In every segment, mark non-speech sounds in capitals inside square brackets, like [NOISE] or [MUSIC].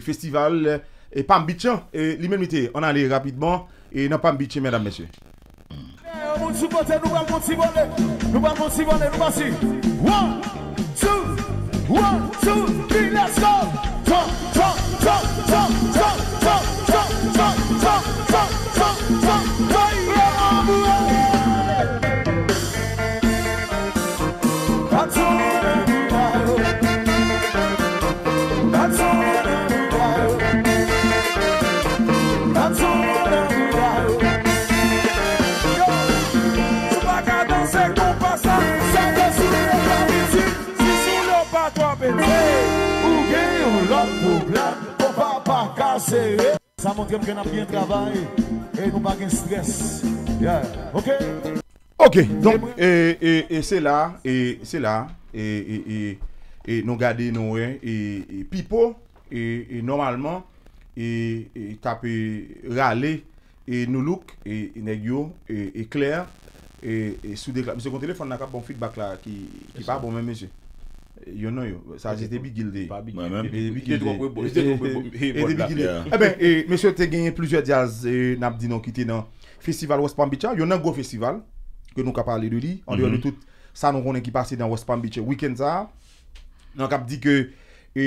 festival euh, et un Et l'immunité, on allait rapidement et non pas ambitieux mesdames, messieurs. Eh, Ok, donk, e, e, e, se la, e, se la, e, e, e, e, nou gade nou e, e, e, pipo, e, e, normalman, e, e, tap e, rale, e, nou luk, e, e, negyo, e, e, e, kler, e, e, sou dekla, msè kontelefon nan kap bon fit bak la, ki, ki par bon mè mè jè. Yon nan yo, sa jete bi gil de. Mwen mwen mwen, jete bi gil de. Mwen mwen mwen mwen, jete bi gil de. E ben, e, eh, mwen chote genye pluja diaz, e, eh, nan ap di nan ki te nan festival West Palm Beach a, yon nan gwo festival ke nou ka pale de li, an di an le tout sa nou konen ki pase dan West Palm Beach eh, weekend sa, nan kap di ke e,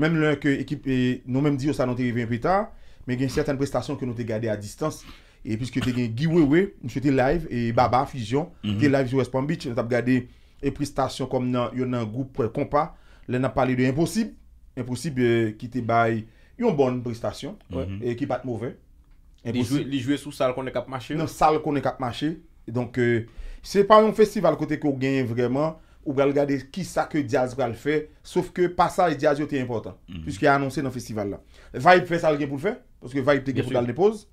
menm lè ke ekip e, nou menm di yo sa nan te revèn peta men gen certain prestasyon ke nou te gade a distans e, piske te gen giwe we, mwen chote live, e, baba, fusion te mm-hmm. live sou West Palm Beach, nan tap gade e prestasyon kom nan yon nan goup kompa, lè nan pale de imposib, imposib euh, ki te bay yon bon prestasyon, e ki pat mouvè. Li jwe sou sal konen kap mache? Sal konen kap mache, donk euh, se pa yon festival kote ko genye vreman, ou gal gade ki sa ke jazz gal fè, sauf ke pa sa e jazz yo mhm. te importan, pwiske anonsè nan festival la. Va yon fè sal gen pou l fè, pwiske va yon te gen pou dal mhm. depoz,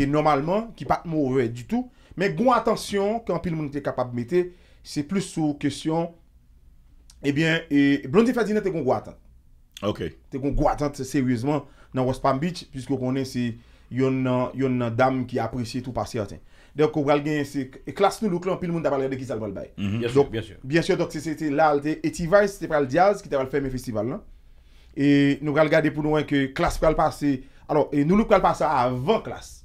e normalman ki pat mouvè du tout, men goun atasyon kan pil moun te kapab metè, Se plus sou kesyon, ebyen, eh e eh, Blondie Fadina te kon gwa atan. Ok. Te kon gwa atan se seryouzman nan West Palm Beach, piskou konen se yon nan dam ki apresye tou pasi atan. Dèkou wèl genye se, e klas nou louk lan, pil moun tabalè dekizal mal bay. Bien sûr. Bien sûr, doke se se te lal, te etivay, se te pral diaz, ki tabal fèmè festival nan. E nou wèl gade pou nou wèn ke klas pral pasi, alò, e nou louk pral pasi avan klas,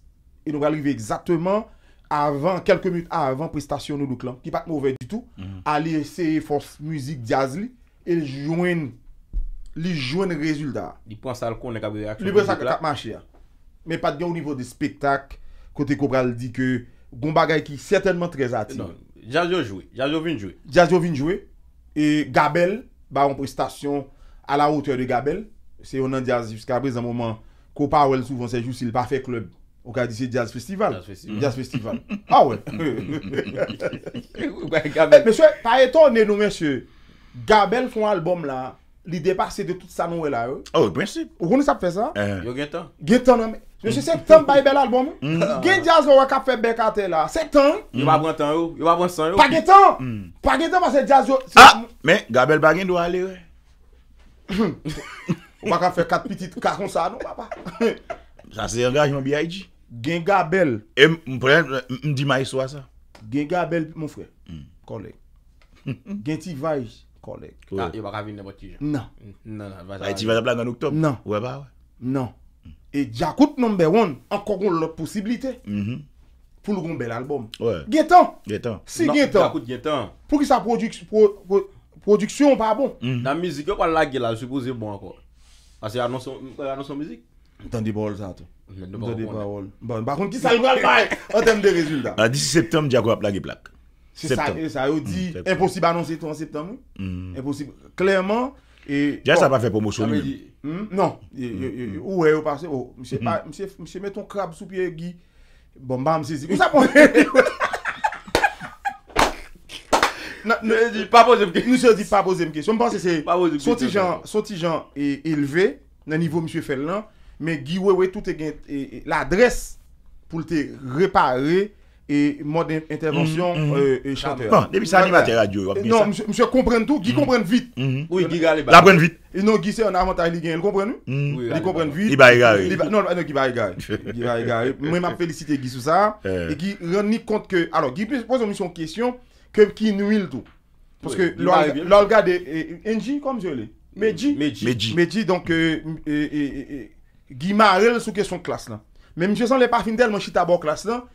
e nou wèl rive exactement, avan prestasyon nou nou klan, ki pat mouve di tou, a mhm. li eseye fos mouzik jazz li, e li jwen rezultat. Di pansal konen kabre de aksyon. Li bre sakat ap manche a. Me pat gen ou nivou de spektak, kote Kobral di ke, Gomba gay ki certainman trezati. Jazz yo jwe, jazz yo vin jwe. Jazz yo vin jwe, e Gabel, ba an prestasyon, a la ote de Gabel, se yon nan jazz, pskabre zan mouman, Kobar wel souvan se jou si l pa fe klub, Ou ka di se jazz festival? Jazz festival. Jazz festival. Ha we. Mèche, pa eto anè nou mèche. Gabel fon albom la, li depase de tout sa nou we la yo. Ou, prinsip. Ou koni sa pfe sa? Yo gen tan. Gen tan nan mèche. Mèche, se tan baye bel albom? Mm. Ah. Gen jazz yo wak ap fe bekate la. Se tan. Yo wap wantan yo. Yo wap wantan yo. Pa gen tan. Pa gen tan wase jazz yo. Ha, ah, men, Gabel bagen do wale we. Ou wak ap fe kat petit kakonsa nou wap pa. Sa se yon gag yon B.I.G. Gen ga bel. E mpwè, mpwè, mdi ma yiswa sa. Gen ga bel, mwou fwè. Kole. Hmm. [LAUGHS] Gen ti vaj. Kole. A, yon baka vin nebo ti. Nan. Nan, nan, nan. A, ti vaj a blan nan oktob. Nan. Ouwe ba, ouwe. Nan. E Djakout No. 1, ankon kon lop posibilite. Mh-mh. Pwou lop bel album. Wè. Gètan. Gètan. Si non, gètan. Djakout gètan. Pwou ki sa produksyon pa bon. Mh-mh. Nan mizik yo kwa lage la, supozi bon ah, ankon. Euh, Tende parol sa to. Tende parol. Bakon ki sa yu albay, an tem de rezultat. Ah, a di septem, di akwa plage plak. Septem. Sa yo di, imposib anonsi ton septem. Imposib. Klèrman, e... Jè sa pa fè pomosou. Non. Ou e yo parse, oh, mse met ton krab sou piye gi, bon, bam, mse zik. O sa pon? Pa boze mke. Mse zik pa boze mke. Son mpansi se, son ti jan, son ti jan, e leve, nan nivou mse fèl nan, Men, gi wewe tout e gen, la adres pou te repare e mode intervensyon mm, mm. e euh, chanteur. Bon, debi sa li mater a diyo. Non, msye kompren tou, gi kompren vit. La pren vit. E non, gi se an avantaj li gen, l kompren nou? Mm. Li kompren vit. Li baye gaye. Non, li baye gaye. Mwen ma felicite gi sou sa. E euh. gi ren ni kont ke, alo, gi pose mwen son kesyon, kem ki nouil tou? Pwoske, lor gade, enji, kom msye le? Medji? Medji. Medji, donk, e, e, e, e, Gima arel sou kesyon klas nan. Men mje san le parfim del man chita bon klas nan.